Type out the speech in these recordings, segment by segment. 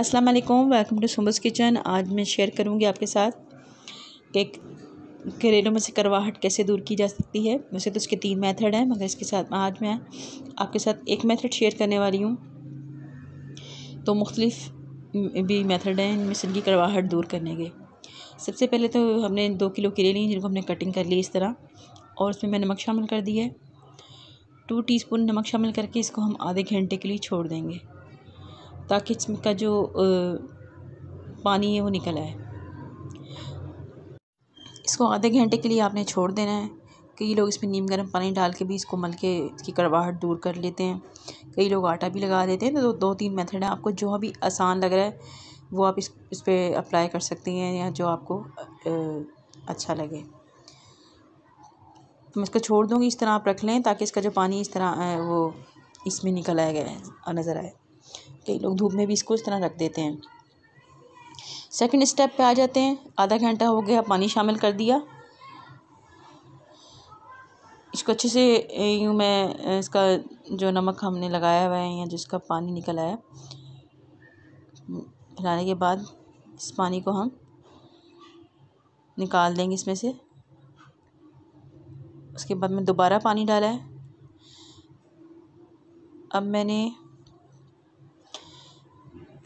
अस्सलाम वालेकुम welcome to सुबस kitchen आज मैं शेयर करूंगी आपके साथ कि करेलों में से करवाहट कैसे दूर की जा सकती है वैसे तो उसके तीन मेथड हैं मगर इसके साथ आज मैं आपके साथ एक मेथड शेयर करने वाली हूँ तो मुख्तलिफ भी मेथड हैं इनमें से इनकी करवाहट दूर करने के सबसे पहले तो हमने दो किलो करेले लिए जिनको हमने कटिंग कर ली इस तरह और उसमें मैं नमक शामिल कर दिया है टू स्पून नमक शामिल करके इसको हम आधे घंटे के लिए छोड़ देंगे ताकि इसमें का जो पानी है वो निकल आए इसको आधे घंटे के लिए आपने छोड़ देना है कई लोग इसमें नीम गर्म पानी डाल के भी इसको मल के इसकी कड़वाहट दूर कर लेते हैं कई लोग आटा भी लगा देते हैं तो दो तीन मेथड है आपको जो भी आसान लग रहा है वो आप इस इस पर अप्लाई कर सकती हैं या जो आपको अच्छा लगे तो मैं इसको छोड़ दूँगी इस तरह आप रख लें ताकि इसका जो पानी इस तरह वो इसमें निकल आया गया और नज़र आए कई लोग धूप में भी इसको इस तरह रख देते हैं सेकंड स्टेप पे आ जाते हैं आधा घंटा हो गया पानी शामिल कर दिया इसको अच्छे से यूँ मैं इसका जो नमक हमने लगाया हुआ है या जिसका पानी निकल आया फैलाने के बाद इस पानी को हम निकाल देंगे इसमें से उसके बाद में दोबारा पानी डाला है अब मैंने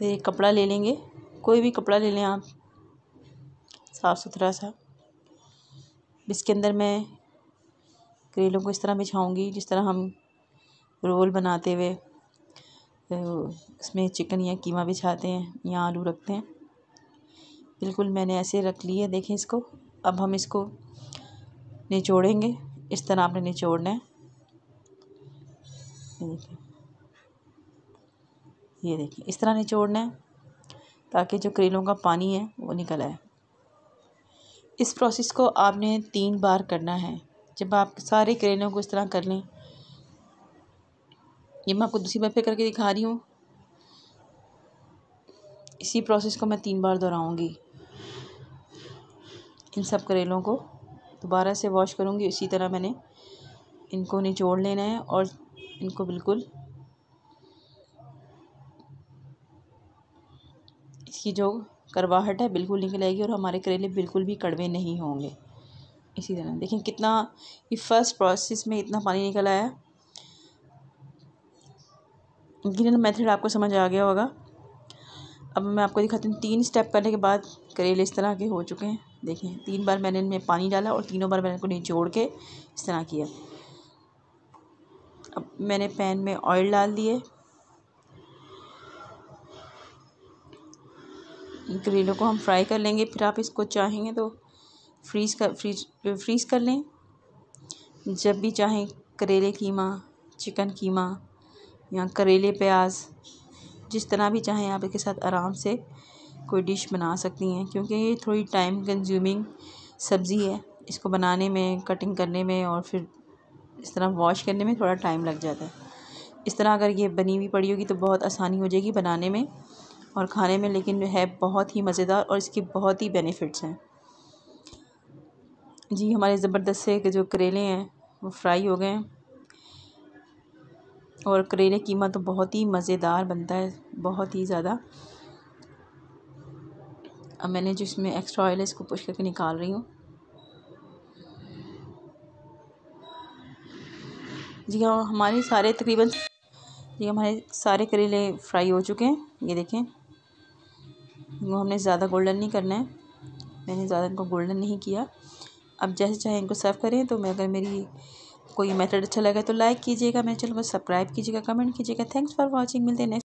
ये कपड़ा ले लेंगे कोई भी कपड़ा ले लें आप साफ़ सुथरा सा इसके अंदर मैं करेलों को इस तरह बिछाऊँगी जिस तरह हम रोल बनाते हुए उसमें चिकन या कीमा बिछाते हैं या आलू रखते हैं बिल्कुल मैंने ऐसे रख लिया देखें इसको अब हम इसको निचोड़ेंगे इस तरह आपने निचोड़ना है ये देखिए इस तरह निचोड़ना है ताकि जो करेलों का पानी है वो निकल आए इस प्रोसेस को आपने तीन बार करना है जब आप सारे करेलों को इस तरह कर लें ये मैं आपको दूसरी बार फिर करके दिखा रही हूँ इसी प्रोसेस को मैं तीन बार दोहराऊँगी इन सब करेलों को दोबारा से वॉश करूँगी इसी तरह मैंने इनको निचोड़ लेना है और इनको बिल्कुल इसकी जो करवाहट है बिल्कुल निकल आएगी और हमारे करेले बिल्कुल भी कड़वे नहीं होंगे इसी तरह देखें कितना ये फर्स्ट प्रोसेस में इतना पानी निकल आया गिनल मेथड आपको समझ आ गया होगा अब मैं आपको दिखाती हूँ तीन स्टेप करने के बाद करेले इस तरह के हो चुके हैं देखें तीन बार मैंने इनमें पानी डाला और तीनों बार मैंने इनको निचोड़ के इस तरह किया अब मैंने पैन में ऑयल डाल दिए करेलों को हम फ्राई कर लेंगे फिर आप इसको चाहेंगे तो फ्रीज कर फ्रीज फ्रीज कर लें जब भी चाहें करेले कीमा चिकन कीमा या करेले प्याज जिस तरह भी चाहें आप इसके साथ आराम से कोई डिश बना सकती हैं क्योंकि ये थोड़ी टाइम कंज्यूमिंग सब्ज़ी है इसको बनाने में कटिंग करने में और फिर इस तरह वॉश करने में थोड़ा टाइम लग जाता है इस तरह अगर ये बनी हुई पड़ी होगी तो बहुत आसानी हो जाएगी बनाने में और खाने में लेकिन है बहुत ही मज़ेदार और इसके बहुत ही बेनिफिट्स हैं जी हमारे ज़बरदस्त से जो करेले हैं वो फ्राई हो गए हैं और करेले कीमा तो बहुत ही मज़ेदार बनता है बहुत ही ज़्यादा अब मैंने जो इसमें एक्स्ट्रा ऑयल है इसको पुश करके निकाल रही हूँ जी हाँ हमारे सारे तकरीबन जी हमारे सारे करेले फ्राई हो चुके हैं ये देखें इनको हमने ज़्यादा गोल्डन नहीं करना है मैंने ज़्यादा इनको गोल्डन नहीं किया अब जैसे चाहे इनको सर्व करें तो मैं अगर मेरी कोई मेथड अच्छा लगा तो लाइक कीजिएगा मेरे चैनल को सब्सक्राइब कीजिएगा कमेंट कीजिएगा थैंक्स फॉर वॉचिंग मिलते हैं नेक्स्ट